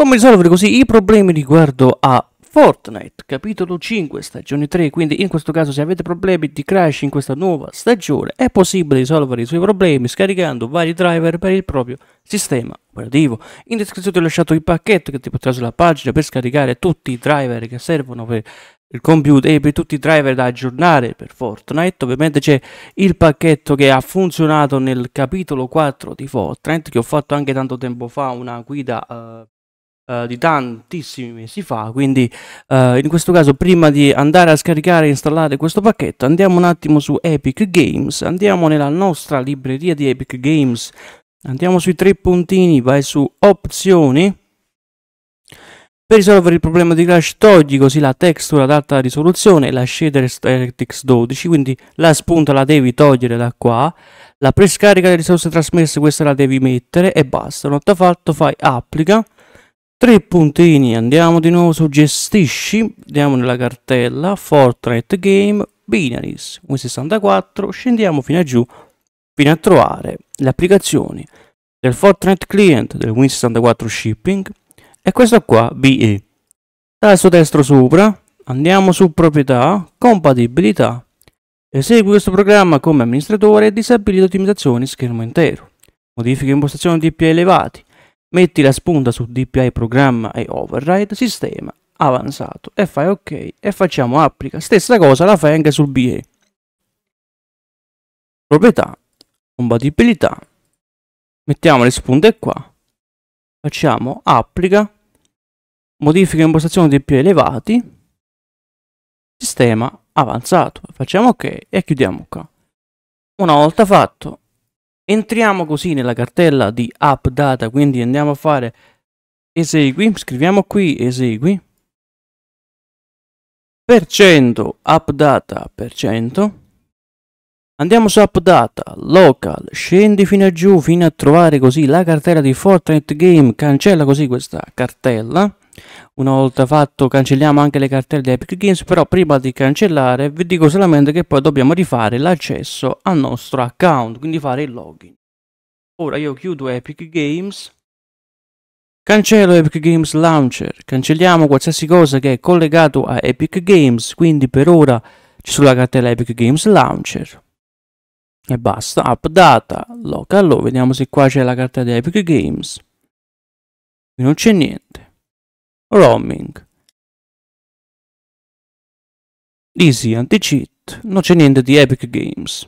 Come risolvere così i problemi riguardo a Fortnite, capitolo 5, stagione 3, quindi in questo caso se avete problemi di crash in questa nuova stagione è possibile risolvere i suoi problemi scaricando vari driver per il proprio sistema operativo. In descrizione ti ho lasciato il pacchetto che ti potrà sulla pagina per scaricare tutti i driver che servono per il computer e per tutti i driver da aggiornare per Fortnite. Ovviamente c'è il pacchetto che ha funzionato nel capitolo 4 di Fortnite che ho fatto anche tanto tempo fa una guida... Uh, eh, di tantissimi mesi fa, quindi eh, in questo caso prima di andare a scaricare e installare questo pacchetto andiamo un attimo su Epic Games, andiamo nella nostra libreria di Epic Games, andiamo sui tre puntini, vai su opzioni, per risolvere il problema di crash togli così la texture ad alta risoluzione, la shader RTX 12, quindi la spunta la devi togliere da qua, la prescarica delle risorse trasmesse questa la devi mettere e basta. Una volta fatto fai applica Tre puntini, andiamo di nuovo su gestisci, andiamo nella cartella Fortnite Game Binaries Win64, scendiamo fino a giù, fino a trovare le applicazioni del Fortnite Client, del Win64 Shipping e questo qua BE. Tasto destro sopra, andiamo su proprietà, compatibilità, esegui questo programma come amministratore e disabilita ottimizzazioni schermo intero, modifiche impostazioni DP elevati, metti la spunta su DPI programma e override sistema avanzato e fai ok e facciamo applica stessa cosa la fai anche sul BA proprietà compatibilità mettiamo le spunte qua facciamo applica modifica impostazione DPI elevati sistema avanzato facciamo ok e chiudiamo qua una volta fatto Entriamo così nella cartella di app data, quindi andiamo a fare esegui, scriviamo qui esegui, per cento app data per cento, andiamo su app data, local, scendi fino a giù fino a trovare così la cartella di Fortnite Game, cancella così questa cartella, una volta fatto cancelliamo anche le cartelle di Epic Games, però prima di cancellare vi dico solamente che poi dobbiamo rifare l'accesso al nostro account, quindi fare il login. Ora io chiudo Epic Games, cancello Epic Games Launcher, cancelliamo qualsiasi cosa che è collegato a Epic Games, quindi per ora ci sulla cartella Epic Games Launcher e basta, Updata data, local, vediamo se qua c'è la cartella di Epic Games, qui non c'è niente roaming easy anti-cheat non c'è niente di Epic Games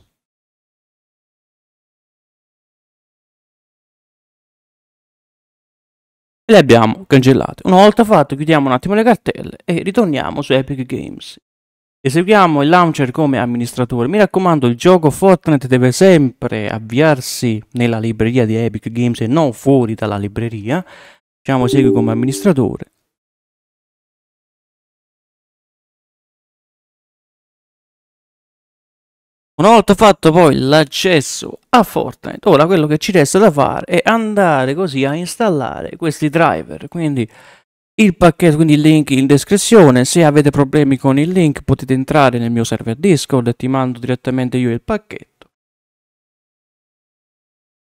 e le abbiamo cancellate una volta fatto chiudiamo un attimo le cartelle e ritorniamo su Epic Games eseguiamo il launcher come amministratore mi raccomando il gioco Fortnite deve sempre avviarsi nella libreria di Epic Games e non fuori dalla libreria Facciamo esegui come amministratore Una volta fatto poi l'accesso a Fortnite, ora quello che ci resta da fare è andare così a installare questi driver, quindi il pacchetto, quindi il link in descrizione, se avete problemi con il link potete entrare nel mio server Discord e ti mando direttamente io il pacchetto.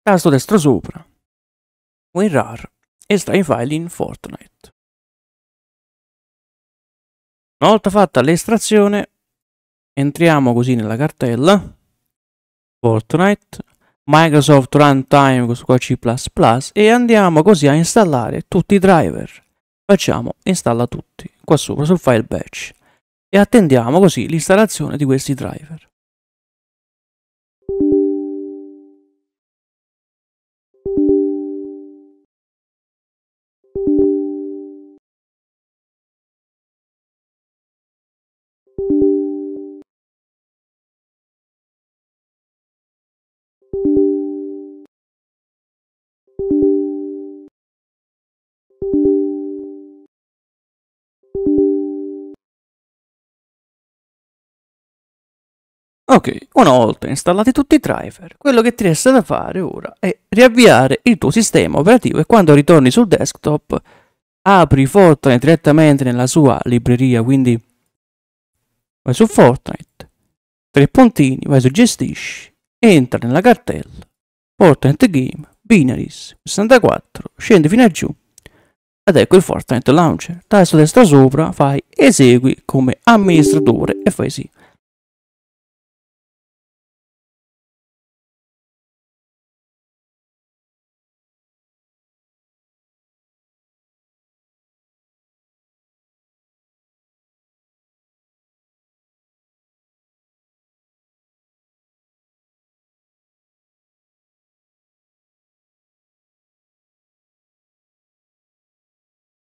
Tasto destro sopra, WinRAR, estrai i file in Fortnite. Una volta fatta l'estrazione entriamo così nella cartella Fortnite Microsoft Runtime questo qua C++ e andiamo così a installare tutti i driver facciamo installa tutti qua sopra sul file batch e attendiamo così l'installazione di questi driver Ok, una volta installati tutti i driver, quello che ti resta da fare ora è riavviare il tuo sistema operativo e quando ritorni sul desktop apri Fortnite direttamente nella sua libreria, quindi vai su Fortnite, tre puntini, vai su gestisci, entra nella cartella Fortnite Game, Binaries, 64, scendi fino a giù ed ecco il Fortnite Launcher, tasto destra sopra, fai esegui come amministratore e fai sì.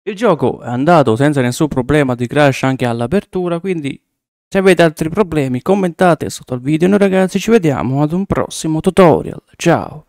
Il gioco è andato senza nessun problema di crash anche all'apertura, quindi se avete altri problemi commentate sotto al video. Noi ragazzi ci vediamo ad un prossimo tutorial. Ciao!